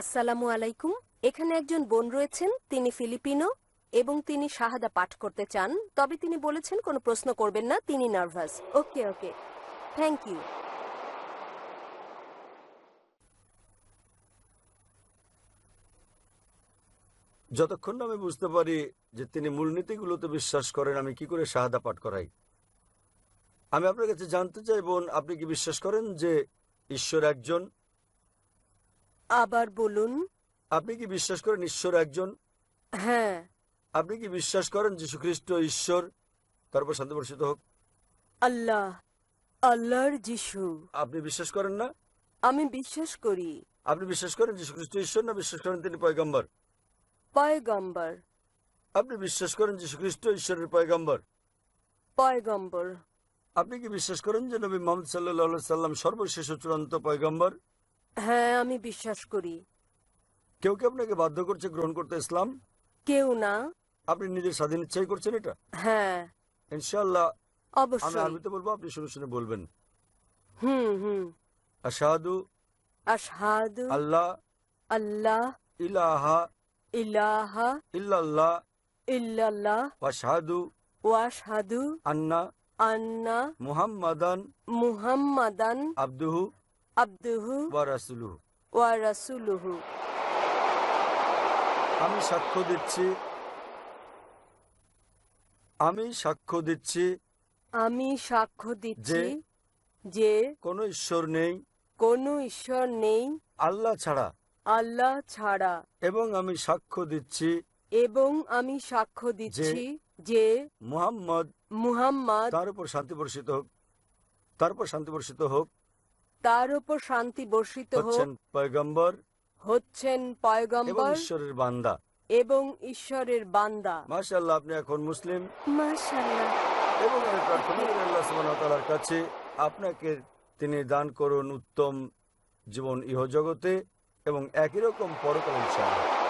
আসসালামু আলাইকুম এখানে একজন বোন রয়েছেন তিনি ফিলিপিনো এবং তিনি শাহাদা পাঠ করতে চান তবে তিনি বলেছেন কোনো প্রশ্ন করবেন না তিনি nervous okay okay thank you যতক্ষণ আমি বুঝতে পারি যে তিনি মূলনীতিগুলোতে বিশ্বাস করেন আমি কি করে শাহাদা পাঠ করাই আমি আপনার কাছে জানতে চাই বোন আপনি কি বিশ্বাস করেন যে ঈশ্বর একজন আবার বলুন আপনি কি বিশ্বাস করেন ঈশ্বর একজন হ্যাঁ আপনি কি বিশ্বাস করেন যীশু খ্রিস্ট ঈশ্বর তারপর শান্তি বর্ষিত হোক আল্লাহ আল্লাহর যিশু আপনি বিশ্বাস করেন না আমি বিশ্বাস করি আপনি বিশ্বাস করেন যীশু খ্রিস্ট ঈশ্বর না বিশ্বাস করেন তিনি পয়গম্বর পয়গম্বর আপনি বিশ্বাস করেন যীশু খ্রিস্ট ঈশ্বরের পয়গম্বর পয়গম্বর আপনি কি বিশ্বাস করেন যে নবী মোহাম্মদ সাল্লাহ সাল্লাম সর্বশেষ চূড়ান্ত পয়গম্বর হ্যাঁ আমি বিশ্বাস করি কেউ কি আপনাকে বাধ্য করছে গ্রহণ করতে ইসলাম কেউ না আপনি নিজের স্বাধীন ইচ্ছাই করছেন এটা হ্যাঁ ইনশাআল্লাহ অবশ্যই আমি আরবিতে বলবো আপনি শুনে শুনে বলবেন হুম হুম আশহাদু আশহাদু আল্লাহ আল্লাহ ইলাহা ইলাহা ইল্লাল্লাহ ইল্লাল্লাহ ওয়াশহাদু ওয়া আশহাদু আন্না আন্না মুহাম্মাদান মুহাম্মাদান আব্দুহু আব্দুহু ওয়ারাসুলুহু ওয়ারাসুলুহু আমি সাক্ষ্য দিচ্ছি আমি সাক্ষ্য দিচ্ছি আমি সাক্ষ্য দিচ্ছি যে কোন ঈশ্বর নেই কোন ঈশ্বর নেই আল্লাহ ছাড়া আল্লাহ ছাড়া এবং আমি সাক্ষ্য দিচ্ছি এবং আমি সাক্ষ্য দিচ্ছি যে মুহাম্মদ মুহাম্মদ তার উপর শান্তি বর্ষিত হোক তার উপর শান্তি বর্ষিত হোক তার উপর শান্তি বর্ষিত হোক হচ্ছেন পয়গম্বর ঈশ্বরের বান্দা এবং ঈশ্বরের বান্দা মাশাআল্লাহ আপনি এখন মুসলিম এবং কাছে আপনাকে তিনি দান করুন উত্তম জীবন ইহ জগতে এবং একই রকম পরকালীন